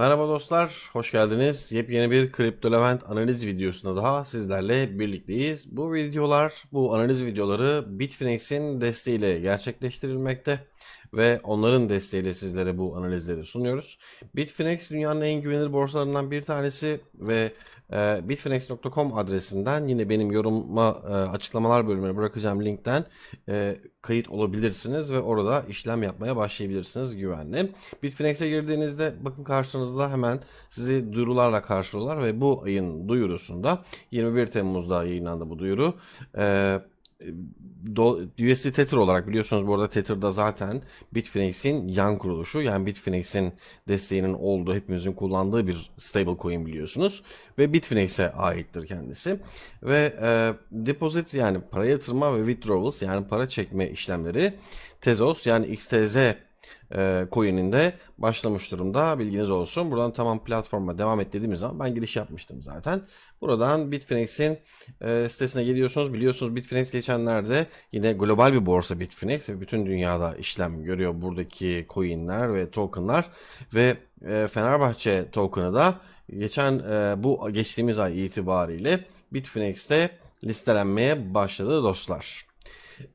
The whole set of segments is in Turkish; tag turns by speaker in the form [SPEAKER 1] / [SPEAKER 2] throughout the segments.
[SPEAKER 1] Merhaba dostlar, hoş geldiniz. Yepyeni bir Kripto Levent analiz videosunda daha sizlerle birlikteyiz. Bu videolar, bu analiz videoları Bitfinex'in desteğiyle gerçekleştirilmekte ve onların desteğiyle sizlere bu analizleri sunuyoruz. Bitfinex dünyanın en güvenilir borsalarından bir tanesi ve e, bitfinex.com adresinden yine benim yoruma e, açıklamalar bölümüne bırakacağım linkten e, kayıt olabilirsiniz ve orada işlem yapmaya başlayabilirsiniz güvenli. Bitfinex'e girdiğinizde bakın karşınızda hemen sizi duyurularla karşılıyorlar ve bu ayın duyurusunda 21 Temmuz'da yayınlandı bu duyuru. Eee USD Tether olarak biliyorsunuz bu arada Tether'da zaten Bitfinex'in yan kuruluşu. Yani Bitfinex'in desteğinin olduğu hepimizin kullandığı bir stable stablecoin biliyorsunuz. Ve Bitfinex'e aittir kendisi. Ve e, deposit yani para yatırma ve withdrawals yani para çekme işlemleri Tezos yani XTZ e, coin'inde başlamış durumda. Bilginiz olsun. Buradan tamam platforma devam et dediğimiz zaman ben giriş yapmıştım zaten. Buradan Bitfinex'in e, sitesine geliyorsunuz. Biliyorsunuz Bitfinex geçenlerde yine global bir borsa Bitfinex ve bütün dünyada işlem görüyor buradaki coinler ve tokenlar ve e, Fenerbahçe token'ı da geçen e, bu geçtiğimiz ay itibariyle Bitfinex'te listelenmeye başladı dostlar.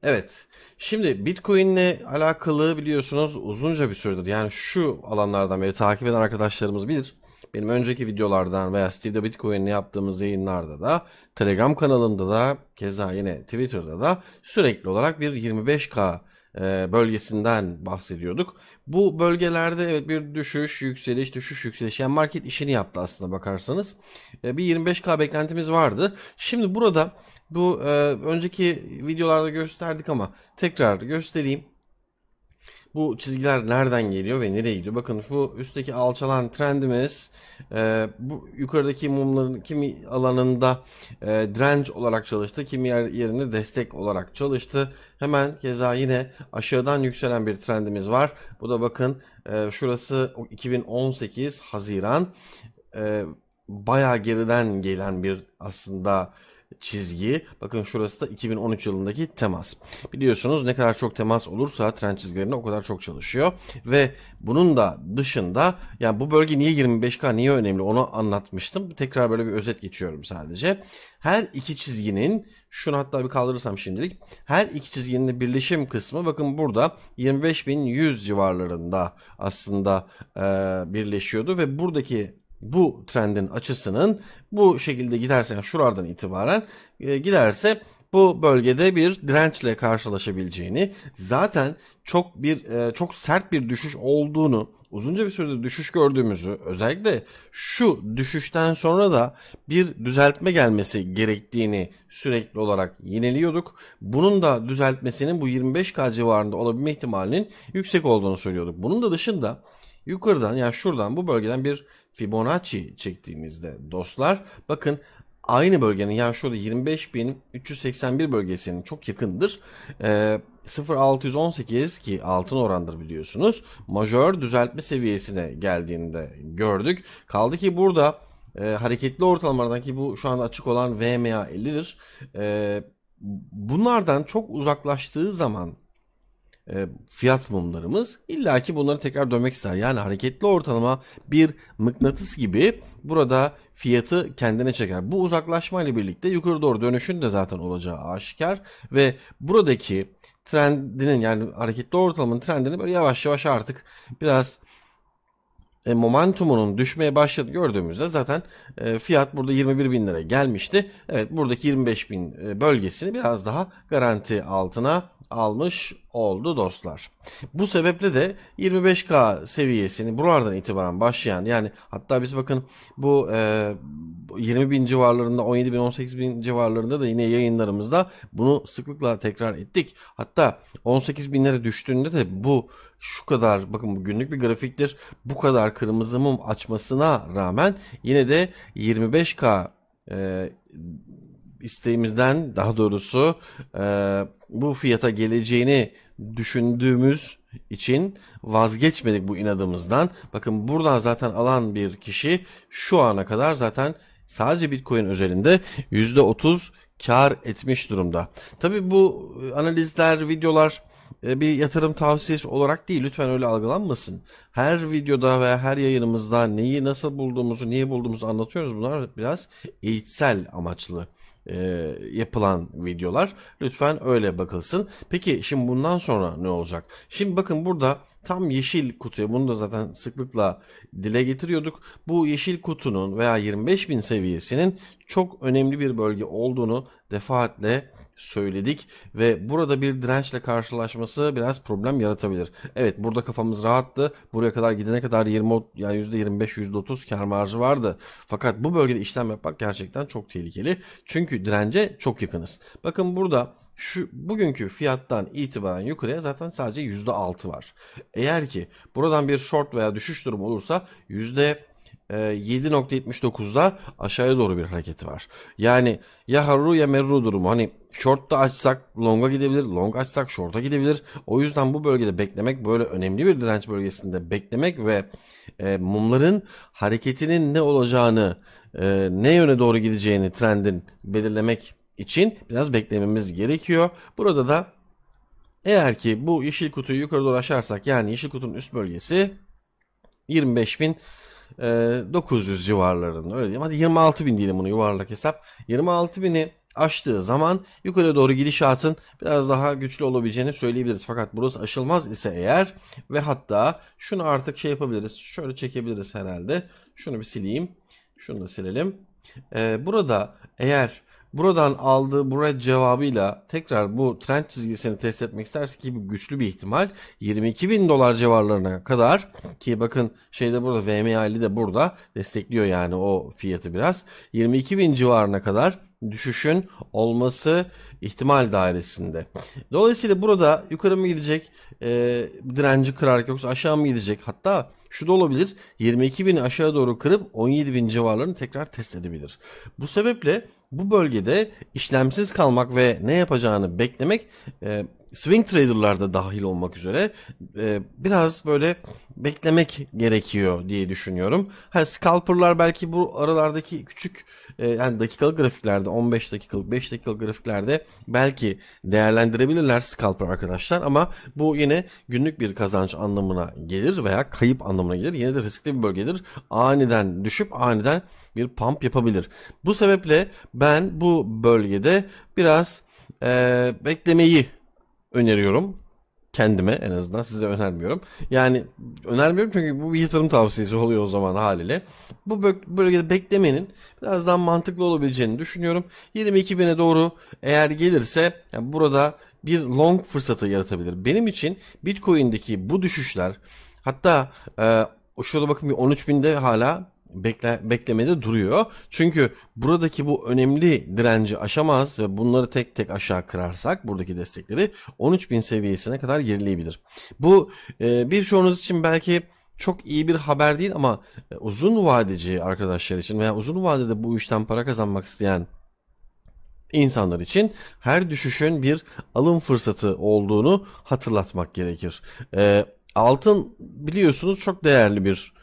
[SPEAKER 1] Evet. Şimdi Bitcoin'le alakalı biliyorsunuz uzunca bir süredir yani şu alanlardan beri takip eden arkadaşlarımız bilir. Benim önceki videolardan veya Steve'de Bitcoin'le yaptığımız yayınlarda da Telegram kanalımda da keza yine Twitter'da da sürekli olarak bir 25K e, bölgesinden bahsediyorduk. Bu bölgelerde evet bir düşüş, yükseliş, düşüş, yükseliş. Yani market işini yaptı aslında bakarsanız. E, bir 25K beklentimiz vardı. Şimdi burada bu e, önceki videolarda gösterdik ama tekrar göstereyim bu çizgiler nereden geliyor ve nereye gidiyor? Bakın bu üstteki alçalan trendimiz e, bu yukarıdaki mumların kimi alanında e, direnç olarak çalıştı, kimi yer, yerinde destek olarak çalıştı. Hemen keza yine aşağıdan yükselen bir trendimiz var. Bu da bakın e, şurası 2018 Haziran e, bayağı geriden gelen bir aslında çizgi. Bakın şurası da 2013 yılındaki temas. Biliyorsunuz ne kadar çok temas olursa trend çizgilerine o kadar çok çalışıyor. Ve bunun da dışında yani bu bölge niye 25K niye önemli onu anlatmıştım. Tekrar böyle bir özet geçiyorum sadece. Her iki çizginin şunu hatta bir kaldırırsam şimdilik. Her iki çizginin birleşim kısmı bakın burada 25.100 civarlarında aslında e, birleşiyordu ve buradaki bu trendin açısının bu şekilde giderse yani şuralardan itibaren e, giderse bu bölgede bir dirençle karşılaşabileceğini zaten çok bir e, çok sert bir düşüş olduğunu uzunca bir süredir düşüş gördüğümüzü özellikle şu düşüşten sonra da bir düzeltme gelmesi gerektiğini sürekli olarak yeniliyorduk. Bunun da düzeltmesinin bu 25K civarında olabilme ihtimalinin yüksek olduğunu söylüyorduk. Bunun da dışında yukarıdan yani şuradan bu bölgeden bir Fibonacci çektiğimizde dostlar bakın aynı bölgenin yani şurada 25.381 bölgesinin çok yakındır. E, ee, 0.618 ki altın orandır biliyorsunuz. Majör düzeltme seviyesine geldiğinde gördük. Kaldı ki burada e, hareketli ortalamalardan ki bu şu anda açık olan VMA 50'dir. E, bunlardan çok uzaklaştığı zaman e, fiyat mumlarımız illaki bunları tekrar dönmek ister. Yani hareketli ortalama bir mıknatıs gibi burada fiyatı kendine çeker. Bu uzaklaşma ile birlikte yukarı doğru dönüşün de zaten olacağı aşikar ve buradaki trendinin yani hareketli ortalamanın trendini böyle yavaş yavaş artık biraz e, momentumunun düşmeye başladı gördüğümüzde zaten e, fiyat burada 21 bin lira gelmişti. Evet buradaki 25 bin e, bölgesini biraz daha garanti altına almış oldu dostlar. Bu sebeple de 25K seviyesini buralardan itibaren başlayan yani hatta biz bakın bu e, 20 bin civarlarında 17 bin 18 bin civarlarında da yine yayınlarımızda bunu sıklıkla tekrar ettik. Hatta 18 binlere düştüğünde de bu şu kadar bakın bu günlük bir grafiktir bu kadar kırmızı mum açmasına rağmen yine de 25K e, isteğimizden daha doğrusu e, bu fiyata geleceğini düşündüğümüz için vazgeçmedik bu inadımızdan. Bakın burada zaten alan bir kişi şu ana kadar zaten sadece Bitcoin özelinde %30 kar etmiş durumda. Tabi bu e, analizler, videolar e, bir yatırım tavsiyesi olarak değil lütfen öyle algılanmasın. Her videoda veya her yayınımızda neyi nasıl bulduğumuzu, niye bulduğumuzu anlatıyoruz. Bunlar biraz eğitsel amaçlı e, yapılan videolar. Lütfen öyle bakılsın. Peki şimdi bundan sonra ne olacak? Şimdi bakın burada tam yeşil kutuya bunu da zaten sıklıkla dile getiriyorduk. Bu yeşil kutunun veya 25.000 seviyesinin çok önemli bir bölge olduğunu defaatle söyledik ve burada bir dirençle karşılaşması biraz problem yaratabilir. Evet burada kafamız rahattı. Buraya kadar gidene kadar 20 yani %25 %30 kar marjı vardı. Fakat bu bölgede işlem yapmak gerçekten çok tehlikeli. Çünkü dirence çok yakınız. Bakın burada şu bugünkü fiyattan itibaren yukarıya zaten sadece %6 var. Eğer ki buradan bir short veya düşüş durumu olursa e, 7.79'da aşağıya doğru bir hareketi var. Yani ya Haru ya Meru durumu hani Short da açsak longa gidebilir. Long açsak short'a gidebilir. O yüzden bu bölgede beklemek böyle önemli bir direnç bölgesinde beklemek ve e, mumların hareketinin ne olacağını e, ne yöne doğru gideceğini trendin belirlemek için biraz beklememiz gerekiyor. Burada da eğer ki bu yeşil kutuyu yukarı doğru aşarsak yani yeşil kutunun üst bölgesi 25.000 900 e, civarlarında öyle diyeyim. Hadi 26.000 diyelim bunu yuvarlak hesap. 26.000'i aştığı zaman yukarı doğru gidişatın biraz daha güçlü olabileceğini söyleyebiliriz. Fakat burası aşılmaz ise eğer ve hatta şunu artık şey yapabiliriz. Şöyle çekebiliriz herhalde. Şunu bir sileyim. Şunu da silelim. Ee, burada eğer buradan aldığı bu red cevabıyla tekrar bu trend çizgisini test etmek isterse ki bu güçlü bir ihtimal 22 bin dolar civarlarına kadar ki bakın şeyde burada VMA'li de burada destekliyor yani o fiyatı biraz 22 bin civarına kadar düşüşün olması ihtimal dairesinde. Dolayısıyla burada yukarı mı gidecek e, direnci kırarak yoksa aşağı mı gidecek hatta şu da olabilir 22.000 aşağı doğru kırıp 17.000 civarlarını tekrar test edebilir. Bu sebeple bu bölgede işlemsiz kalmak ve ne yapacağını beklemek e, swing trader'lar da dahil olmak üzere e, biraz böyle beklemek gerekiyor diye düşünüyorum. Ha scalper'lar belki bu aralardaki küçük e, yani dakikalık grafiklerde 15 dakikalık 5 dakikalık grafiklerde belki değerlendirebilirler scalper arkadaşlar ama bu yine günlük bir kazanç anlamına gelir veya kayıp anlamına gelir. Yine de riskli bir bölgedir. Aniden düşüp aniden bir pump yapabilir. Bu sebeple ben bu bölgede biraz e, beklemeyi öneriyorum. Kendime en azından size önermiyorum. Yani önermiyorum çünkü bu bir yatırım tavsiyesi oluyor o zaman haliyle. Bu bölgede beklemenin biraz daha mantıklı olabileceğini düşünüyorum. 22 bine doğru eğer gelirse yani burada bir long fırsatı yaratabilir. Benim için Bitcoin'deki bu düşüşler hatta e, şurada bakın bir 13 binde hala bekle, beklemede duruyor. Çünkü buradaki bu önemli direnci aşamaz ve bunları tek tek aşağı kırarsak buradaki destekleri 13.000 seviyesine kadar gerileyebilir. Bu e, birçoğunuz için belki çok iyi bir haber değil ama e, uzun vadeci arkadaşlar için veya uzun vadede bu işten para kazanmak isteyen insanlar için her düşüşün bir alım fırsatı olduğunu hatırlatmak gerekir. E, altın biliyorsunuz çok değerli bir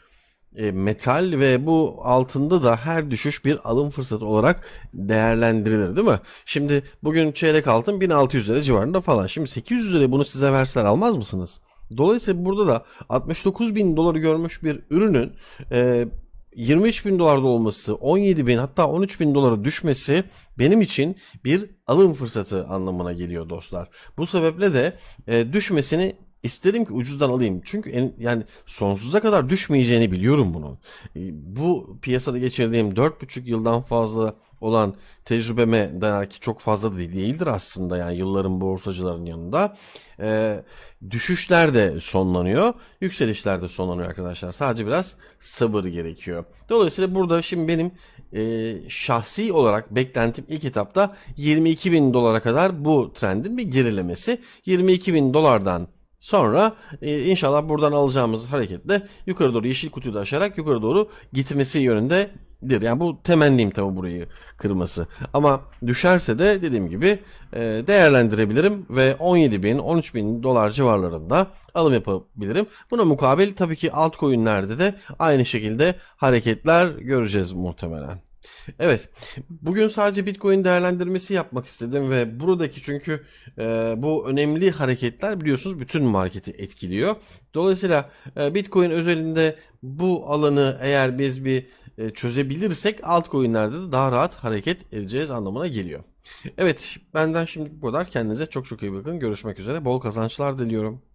[SPEAKER 1] e, metal ve bu altında da her düşüş bir alım fırsatı olarak değerlendirilir değil mi? Şimdi bugün çeyrek altın 1600 lira civarında falan. Şimdi 800 lira bunu size verseler almaz mısınız? Dolayısıyla burada da 69 bin doları görmüş bir ürünün 23 e, bin dolarda olması, 17 bin hatta 13 bin dolara düşmesi benim için bir alım fırsatı anlamına geliyor dostlar. Bu sebeple de e, düşmesini İstedim ki ucuzdan alayım. Çünkü en, yani sonsuza kadar düşmeyeceğini biliyorum bunu. E, bu piyasada geçirdiğim 4,5 yıldan fazla olan tecrübeme dayanar ki çok fazla değil, değildir aslında yani yılların borsacıların yanında. Ee, düşüşler de sonlanıyor, yükselişler de sonlanıyor arkadaşlar. Sadece biraz sabır gerekiyor. Dolayısıyla burada şimdi benim e, şahsi olarak beklentim ilk etapta 22 bin dolara kadar bu trendin bir gerilemesi. 22 bin dolardan Sonra e, inşallah buradan alacağımız hareketle yukarı doğru yeşil kutuyu da aşarak yukarı doğru gitmesi yönündedir. Yani bu temennim tabi burayı kırması. Ama düşerse de dediğim gibi e, değerlendirebilirim ve 17 bin 13 bin dolar civarlarında alım yapabilirim. Buna mukabil tabii ki altcoin'lerde de aynı şekilde hareketler göreceğiz muhtemelen. Evet, bugün sadece Bitcoin değerlendirmesi yapmak istedim ve buradaki çünkü e, bu önemli hareketler biliyorsunuz bütün marketi etkiliyor. Dolayısıyla e, Bitcoin özelinde bu alanı eğer biz bir e, çözebilirsek altcoin'lerde de daha rahat hareket edeceğiz anlamına geliyor. Evet, benden şimdi bu kadar. Kendinize çok çok iyi bakın. Görüşmek üzere. Bol kazançlar diliyorum.